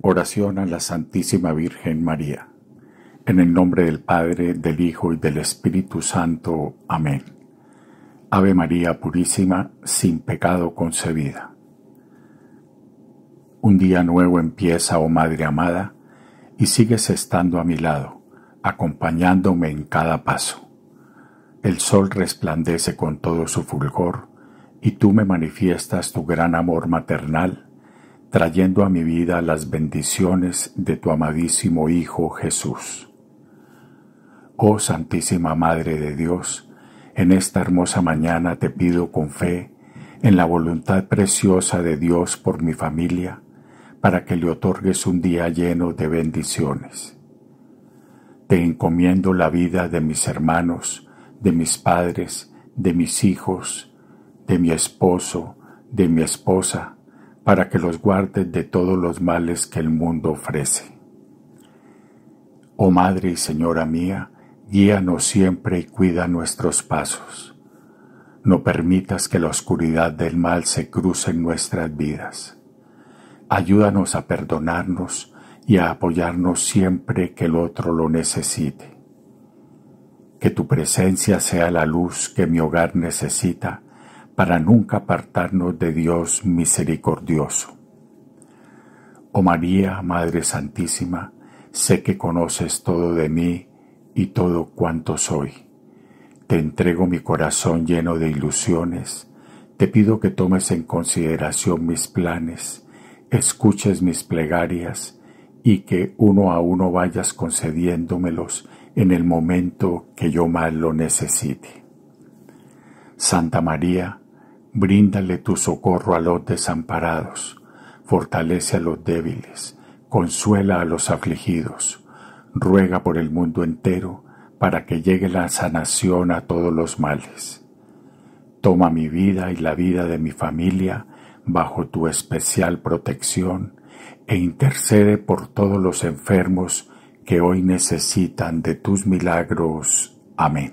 Oración a la Santísima Virgen María. En el nombre del Padre, del Hijo y del Espíritu Santo. Amén. Ave María Purísima, sin pecado concebida. Un día nuevo empieza, oh Madre amada, y sigues estando a mi lado, acompañándome en cada paso. El sol resplandece con todo su fulgor, y tú me manifiestas tu gran amor maternal trayendo a mi vida las bendiciones de tu amadísimo Hijo Jesús. Oh Santísima Madre de Dios, en esta hermosa mañana te pido con fe, en la voluntad preciosa de Dios por mi familia, para que le otorgues un día lleno de bendiciones. Te encomiendo la vida de mis hermanos, de mis padres, de mis hijos, de mi esposo, de mi esposa, para que los guarde de todos los males que el mundo ofrece. Oh Madre y Señora mía, guíanos siempre y cuida nuestros pasos. No permitas que la oscuridad del mal se cruce en nuestras vidas. Ayúdanos a perdonarnos y a apoyarnos siempre que el otro lo necesite. Que tu presencia sea la luz que mi hogar necesita para nunca apartarnos de Dios misericordioso. Oh María, Madre Santísima, sé que conoces todo de mí y todo cuanto soy. Te entrego mi corazón lleno de ilusiones, te pido que tomes en consideración mis planes, escuches mis plegarias y que uno a uno vayas concediéndomelos en el momento que yo más lo necesite. Santa María, Bríndale tu socorro a los desamparados, fortalece a los débiles, consuela a los afligidos, ruega por el mundo entero para que llegue la sanación a todos los males. Toma mi vida y la vida de mi familia bajo tu especial protección e intercede por todos los enfermos que hoy necesitan de tus milagros. Amén.